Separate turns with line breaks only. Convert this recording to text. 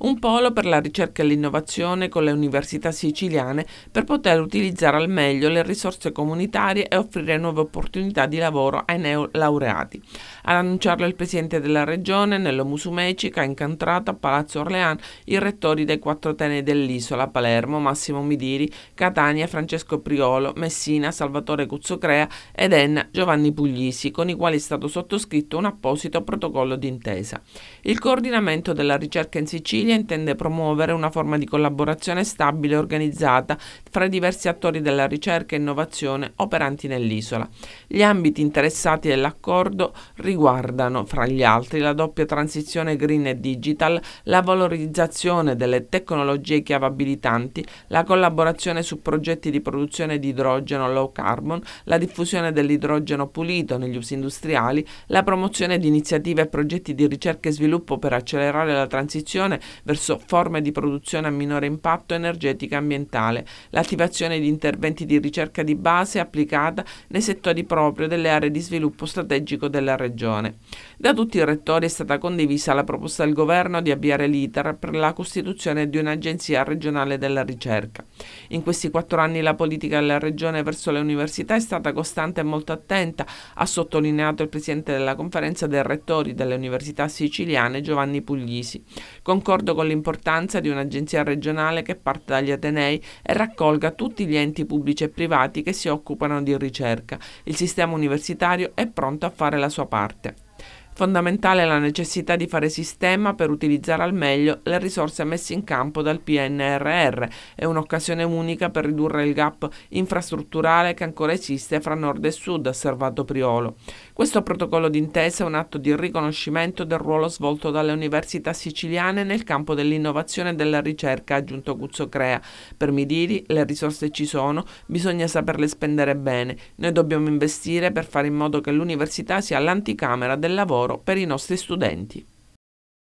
un polo per la ricerca e l'innovazione con le università siciliane per poter utilizzare al meglio le risorse comunitarie e offrire nuove opportunità di lavoro ai neolaureati. Ad annunciarlo il presidente della regione, Nello Musumeci, ha incantrata a Palazzo Orlean, i rettori dei quattro tenei dell'isola, Palermo, Massimo Midiri, Catania, Francesco Priolo, Messina, Salvatore Cuzzocrea ed Enna Giovanni Puglisi, con i quali è stato sottoscritto un apposito protocollo d'intesa. Il coordinamento della ricerca in Sicilia famiglia intende promuovere una forma di collaborazione stabile e organizzata fra i diversi attori della ricerca e innovazione operanti nell'isola. Gli ambiti interessati dell'accordo riguardano, fra gli altri, la doppia transizione green e digital, la valorizzazione delle tecnologie chiave abilitanti, la collaborazione su progetti di produzione di idrogeno low carbon, la diffusione dell'idrogeno pulito negli usi industriali, la promozione di iniziative e progetti di ricerca e sviluppo per accelerare la transizione verso forme di produzione a minore impatto energetico e ambientale, l'attivazione di interventi di ricerca di base applicata nei settori proprio delle aree di sviluppo strategico della Regione. Da tutti i rettori è stata condivisa la proposta del Governo di avviare l'iter per la costituzione di un'agenzia regionale della ricerca. In questi quattro anni la politica della Regione verso le università è stata costante e molto attenta, ha sottolineato il Presidente della Conferenza dei Rettori delle Università Siciliane Giovanni Puglisi. Concordo d'accordo con l'importanza di un'agenzia regionale che parta dagli Atenei e raccolga tutti gli enti pubblici e privati che si occupano di ricerca. Il sistema universitario è pronto a fare la sua parte fondamentale la necessità di fare sistema per utilizzare al meglio le risorse messe in campo dal PNRR. È un'occasione unica per ridurre il gap infrastrutturale che ancora esiste fra nord e sud, ha osservato Priolo. Questo protocollo d'intesa è un atto di riconoscimento del ruolo svolto dalle università siciliane nel campo dell'innovazione e della ricerca, ha aggiunto Guzzo Crea. Per Midiri le risorse ci sono, bisogna saperle spendere bene. Noi dobbiamo investire per fare in modo che l'università sia l'anticamera del lavoro lavoro per i nostri studenti.